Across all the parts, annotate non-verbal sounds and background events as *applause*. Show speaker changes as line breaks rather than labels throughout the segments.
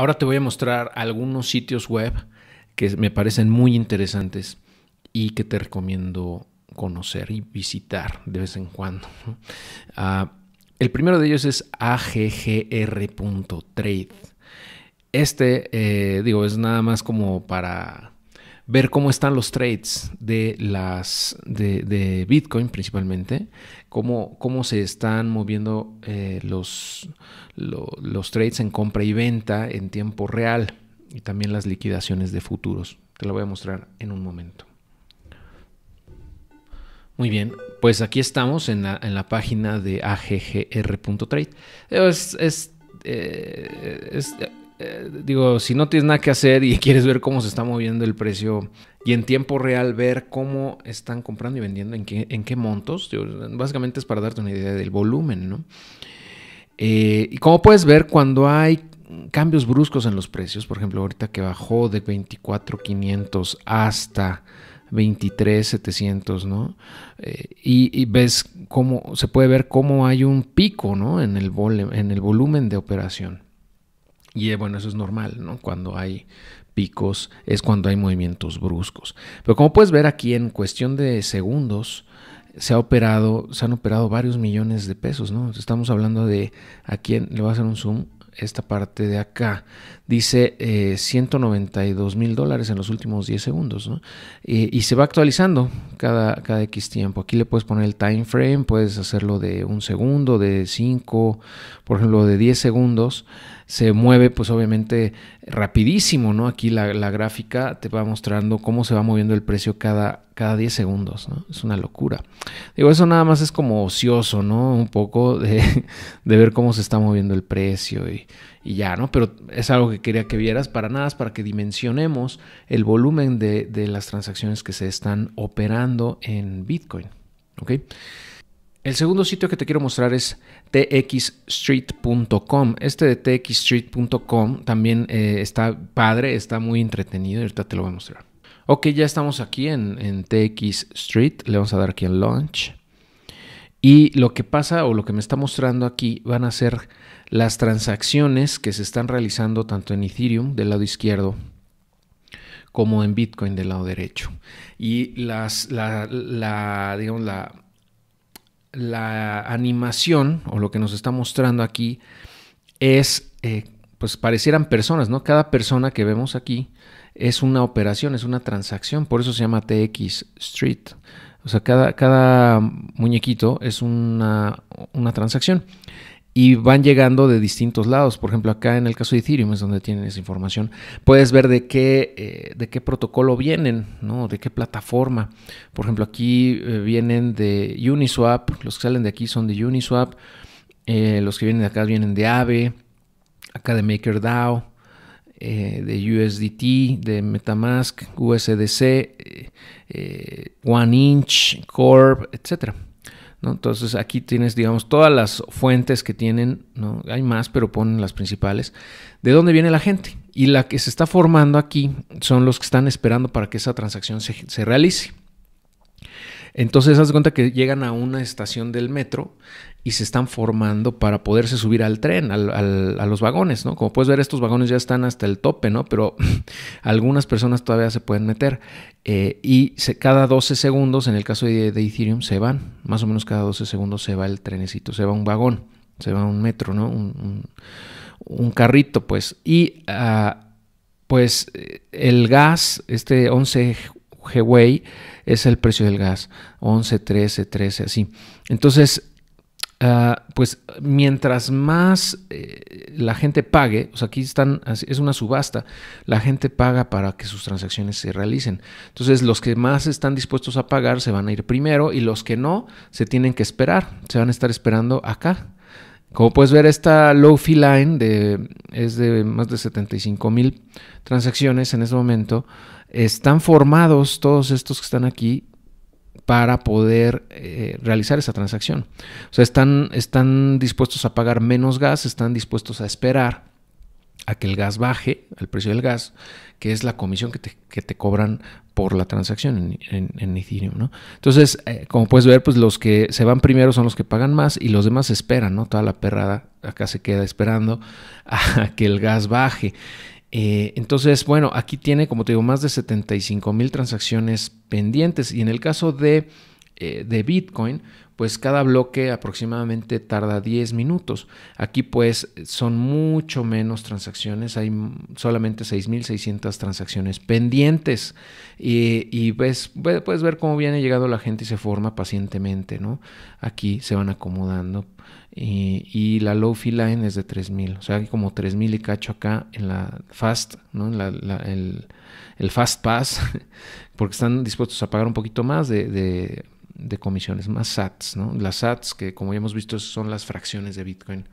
Ahora te voy a mostrar algunos sitios web que me parecen muy interesantes y que te recomiendo conocer y visitar de vez en cuando. Ah, el primero de ellos es aggr.trade. Este, eh, digo, es nada más como para ver cómo están los trades de, las, de, Bitcoin principalmente, cómo, cómo se están moviendo eh, los, los trades en compra y venta en tiempo real y también las liquidaciones de futuros. Te lo voy a mostrar en un momento. Muy bien, pues aquí estamos en la, página de aggr.trade. es, es eh, eh, digo, si no tienes nada que hacer y *laughs* quieres ver cómo se está moviendo el precio y en tiempo real ver cómo están comprando y vendiendo, en qué, en qué montos, básicamente es para darte una idea del volumen, ¿no? Eh, y como puedes ver, cuando hay cambios bruscos en los precios, por ejemplo, ahorita que bajó de 24,500 hasta 23,700, ¿no? Eh, y, ves cómo se puede ver cómo hay un pico, ¿no? En el, en el volumen de operación. Y eh, bueno, eso es normal, ¿no? Cuando hay picos es cuando hay movimientos bruscos. Pero como puedes ver aquí, en cuestión de segundos, se, ha operado, se han operado varios millones de pesos, ¿no? Estamos hablando de, aquí le voy a hacer un zoom, esta parte de acá, dice 192 eh, mil dólares en los últimos 10 segundos, ¿no? y se va actualizando cada, cada X tiempo. Aquí le puedes poner el time frame, puedes hacerlo de un segundo, de 5, por ejemplo, de 10 segundos se mueve pues obviamente rapidísimo, ¿no? Aquí la, gráfica te va mostrando cómo se va moviendo el precio cada, cada 10 segundos, ¿no? Es una locura. Digo, eso nada más es como ocioso, ¿no? Un poco de, *laughs* ver cómo se está moviendo el precio y, ya, ¿no? Pero es algo que quería que vieras para nada, para que dimensionemos el volumen de, de las transacciones que se están operando en Bitcoin, ¿ok? El segundo sitio que te quiero mostrar es txstreet.com. Este de txstreet.com también eh, está padre, está muy entretenido ahorita te lo voy a mostrar. Ok, ya estamos aquí en, en Le vamos a dar aquí en Launch. Y lo que pasa o lo que me está mostrando aquí van a ser las transacciones que se están realizando tanto en Ethereum del lado izquierdo como en Bitcoin del lado derecho. Y las, la, la digamos, la, la animación o lo que nos está mostrando aquí es, eh, pues parecieran personas, ¿no? Cada persona que vemos aquí es una operación, es una transacción, por eso se llama TX Street. O sea, cada, cada muñequito es una, una transacción y van llegando de distintos lados. Por ejemplo, acá en el caso de Ethereum es donde tienen esa información. Puedes ver de qué, eh, de qué protocolo vienen, ¿no? De qué plataforma. Por ejemplo, aquí eh, vienen de Uniswap. Los que salen de aquí son de Uniswap. Eh, los que vienen de acá vienen de Aave. Acá de MakerDAO. de USDT, de MetaMask, USDC, OneInch, Corp, etcétera. Entonces aquí tienes, digamos, todas las fuentes que tienen, ¿no? hay más, pero ponen las principales, de dónde viene la gente. Y la que se está formando aquí son los que están esperando para que esa transacción se, se realice. Entonces, haz de cuenta que llegan a una estación del metro y se están formando para poderse subir al tren, al, a los vagones, ¿no? Como puedes ver, estos vagones ya están hasta el tope, ¿no? Pero *laughs* algunas personas todavía se pueden meter. Eh, y cada 12 segundos, en el caso de, Ethereum, se van. Más o menos cada 12 segundos se va el trenecito, se va un vagón, se va un metro, ¿no? Un, carrito, pues. Y ah, pues eh, el gas, este 11 Gwei, es el precio del gas. 11, 13, 13, así. Entonces, Ah, pues mientras más eh, la gente pague, o sea, aquí están, es una subasta, la gente paga para que sus transacciones se realicen. Entonces, los que más están dispuestos a pagar se van a ir primero y los que no se tienen que esperar, se van a estar esperando acá. Como puedes ver, esta low fee line de, es de más de 75 mil transacciones en ese momento. Están formados todos estos que están aquí para poder eh, realizar esa transacción. O sea, están, están dispuestos a pagar menos gas, están dispuestos a esperar a que el gas baje, el precio del gas, que es la comisión que te, cobran por la transacción en, en, Ethereum, Entonces, eh, como puedes ver, pues los que se van primero son los que pagan más y los demás esperan, ¿no? Toda la perrada acá se queda esperando *laughs* a que el gas baje. Eh, entonces, bueno, aquí tiene, como te digo, más de 75 mil transacciones pendientes. Y en el caso de, eh, de Bitcoin, pues cada bloque aproximadamente tarda 10 minutos. Aquí pues son mucho menos transacciones, hay solamente 6.600 transacciones pendientes y, ves, puedes ver cómo viene llegando la gente y se forma pacientemente, ¿no? Aquí se van acomodando y, la low fee line es de 3.000, o sea, hay como 3.000 y cacho acá en la fast, ¿no? En el, el, fast pass, *laughs* porque están dispuestos a pagar un poquito más de de comisiones, más sats. ¿no? Las sats, que como ya hemos visto, son las fracciones de Bitcoin.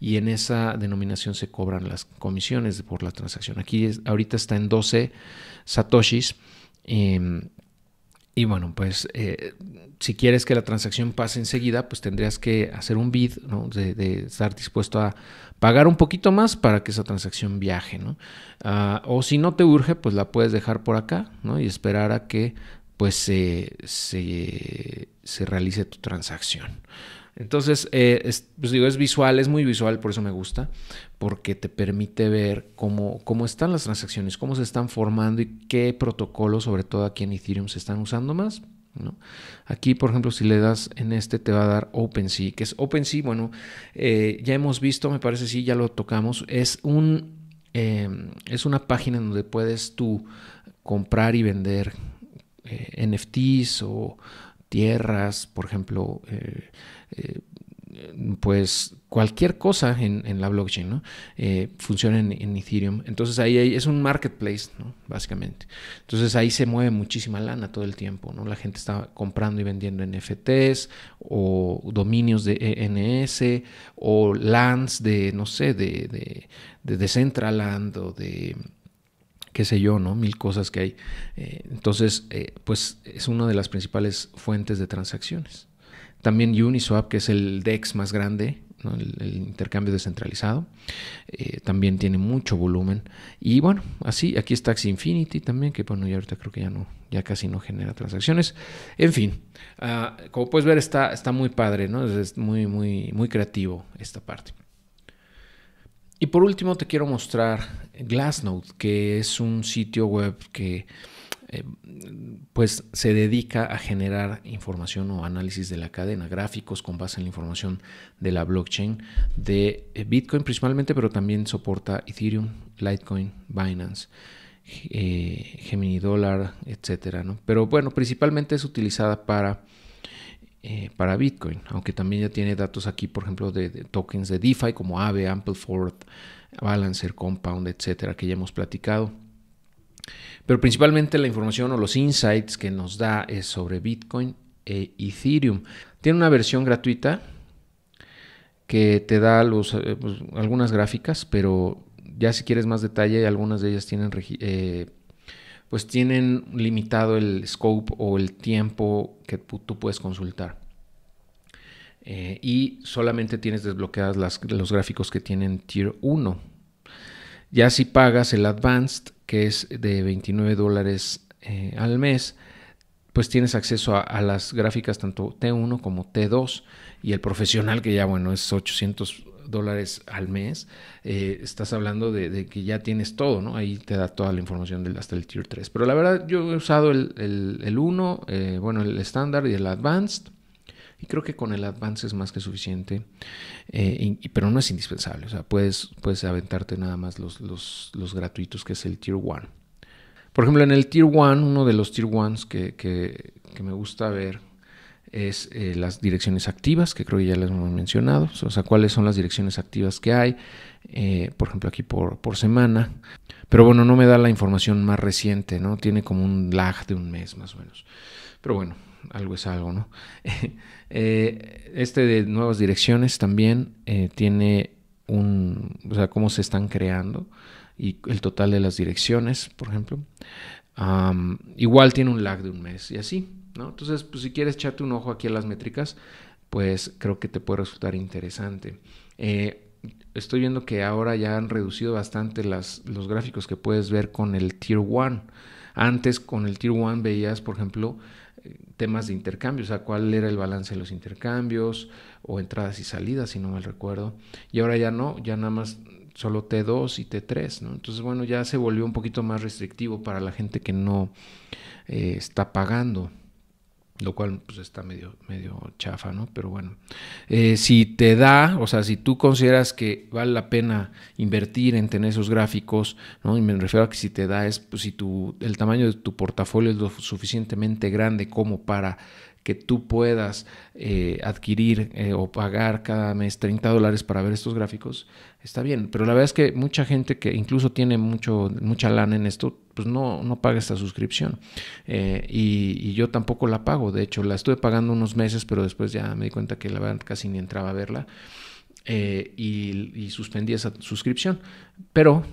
Y en esa denominación se cobran las comisiones por la transacción. Aquí ahorita está en 12 satoshis. Em, y bueno, pues eh, si quieres que la transacción pase enseguida, pues tendrías que hacer un bid, de, estar dispuesto a pagar un poquito más para que esa transacción viaje, ah, o si no te urge, pues la puedes dejar por acá, Y esperar a que pues se, realice tu transacción. Entonces, eh, es, pues digo, es visual, es muy visual, por eso me gusta, porque te permite ver cómo, cómo están las transacciones, cómo se están formando y qué protocolos, sobre todo aquí en Ethereum, se están usando más. Aquí, por ejemplo, si le das en este, te va a dar OpenSea, que es OpenSea, bueno, eh, ya hemos visto, me parece, sí, ya lo tocamos, es, un, eh, es una página donde puedes tú comprar y vender eh, NFTs o tierras, por ejemplo, eh, eh, pues cualquier cosa en, la blockchain, ¿no? funciona en, Ethereum. Entonces ahí es un marketplace, ¿no? Básicamente. Entonces ahí se mueve muchísima lana todo el tiempo, ¿no? La gente está comprando y vendiendo NFTs o dominios de ENS o lands de, no sé, de, de, de o de qué sé yo, ¿no? Mil cosas que hay. Eh, entonces, eh, pues es una de las principales fuentes de transacciones. También Uniswap, que es el DEX más grande, el, intercambio descentralizado, eh, también tiene mucho volumen. Y bueno, así, aquí está Axie Infinity también, que bueno, ya ahorita creo que ya no, ya casi no genera transacciones. En fin, ah, como puedes ver, está, está muy padre, ¿no? Es, es muy, muy, muy creativo esta parte. Y por último te quiero mostrar Glassnode, que es un sitio web que eh, pues se dedica a generar información o análisis de la cadena, gráficos con base en la información de la blockchain de eh, Bitcoin principalmente, pero también soporta Ethereum, Litecoin, Binance. Eh, Gemini Dollar, etcétera, Pero bueno, principalmente es utilizada para eh, para Bitcoin, aunque también ya tiene datos aquí, por ejemplo, de, tokens de DeFi como Aave, Ampleforth, Balancer, Compound, etcétera, que ya hemos platicado. Pero principalmente la información o los insights que nos da es sobre Bitcoin e Ethereum. Tiene una versión gratuita que te da los, eh, pues, algunas gráficas, pero ya si quieres más detalle, algunas de ellas tienen eh, pues tienen limitado el scope o el tiempo que tú puedes consultar. Eh, y solamente tienes desbloqueadas las, los gráficos que tienen Tier 1. Ya si pagas el Advanced, que es de 29 dólares eh, al mes, pues tienes acceso a, las gráficas tanto T1 como T2 y el profesional que ya bueno es 800 dólares al mes, eh, estás hablando de, que ya tienes todo, ¿no? Ahí te da toda la información del, hasta el Tier 3. Pero la verdad, yo he usado el, 1, eh, bueno, el estándar y el Advanced. Y creo que con el advanced es más que suficiente, eh, y, pero no es indispensable. O sea, puedes, puedes aventarte nada más los, los, gratuitos, que es el Tier 1. Por ejemplo, en el Tier 1, uno de los Tier 1 que me gusta ver es eh, las direcciones activas, que creo que ya les hemos mencionado, o sea, cuáles son las direcciones activas que hay, eh, por ejemplo, aquí por, semana. Pero bueno, no me da la información más reciente, ¿no? Tiene como un lag de un mes más o menos. Pero bueno, algo es algo, ¿no? *laughs* Eh, este de nuevas direcciones también tiene un, o sea, cómo se están creando y el total de las direcciones, por ejemplo. igual tiene un lag de un mes y así. Entonces, pues si quieres echarte un ojo aquí a las métricas, pues creo que te puede resultar interesante. Eh, estoy viendo que ahora ya han reducido bastante los gráficos que puedes ver con el Tier 1. Antes con el Tier 1 veías, por ejemplo, eh, temas de intercambio, o sea, cuál era el balance de los intercambios o entradas y salidas, si no mal recuerdo. Y ahora ya no, ya nada más solo T2 y T3, Entonces, bueno, ya se volvió un poquito más restrictivo para la gente que no eh, está pagando lo cual pues está medio, medio chafa, ¿no? Pero bueno, eh, si te da, o sea, si tú consideras que vale la pena invertir en tener esos gráficos, ¿no? Y me refiero a que si te da es, pues, si tu, el tamaño de tu portafolio es lo suficientemente grande como para que tú puedas eh, adquirir eh, o pagar cada mes 30 dólares para ver estos gráficos, está bien. Pero la verdad es que mucha gente que incluso tiene mucho, mucha lana en esto, pues no, no paga esta suscripción. Eh, y, yo tampoco la pago, de hecho, la estuve pagando unos meses, pero después ya me di cuenta que la verdad casi ni entraba a verla eh, y, suspendí esa suscripción. Pero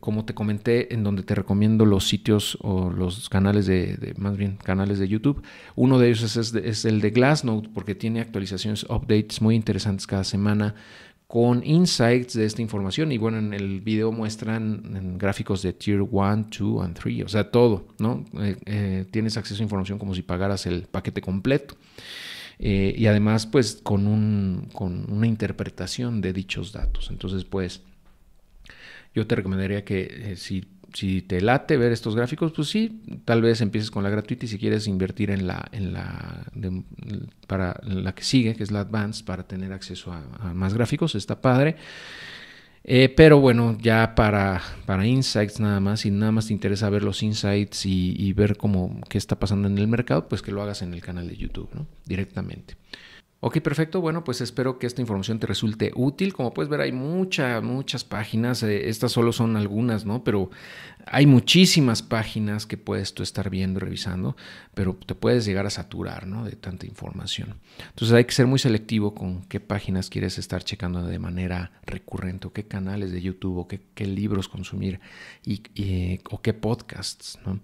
como te comenté, en donde te recomiendo los sitios o los canales de, más bien canales de YouTube. Uno de ellos es, el de Glassnode porque tiene actualizaciones, updates muy interesantes cada semana con insights de esta información. Y bueno, en el video muestran en gráficos de Tier 1, 2 and 3, o sea, todo, ¿no? Eh, eh, tienes acceso a información como si pagaras el paquete completo. Eh, y además, pues, con, con una interpretación de dichos datos. Entonces, pues, yo te recomendaría que si si te late ver estos gráficos, pues sí, tal vez empieces con la gratuita y si quieres invertir en la, en la, para la que sigue, que es la Advanced, para tener acceso a, más gráficos, está padre. Eh, pero bueno, ya para, para insights nada más, si nada más te interesa ver los insights y, ver cómo qué está pasando en el mercado, pues que lo hagas en el canal de YouTube, ¿no? Directamente. Ok, perfecto. Bueno, pues espero que esta información te resulte útil. Como puedes ver, hay muchas, muchas páginas. Eh, estas solo son algunas, ¿no? Pero hay muchísimas páginas que puedes tú estar viendo, revisando, pero te puedes llegar a saturar, ¿no? De tanta información. Entonces hay que ser muy selectivo con qué páginas quieres estar checando de manera recurrente, o qué canales de YouTube, o qué, libros consumir, y, o qué podcasts, ¿no?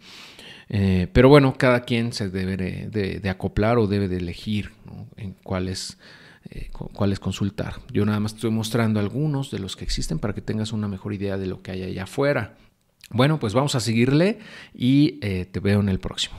Eh, pero bueno, cada quien se debe de, acoplar o debe de elegir en cuál eh, cuáles, consultar. Yo nada más estoy mostrando algunos de los que existen para que tengas una mejor idea de lo que hay allá afuera. Bueno, pues vamos a seguirle y eh, te veo en el próximo.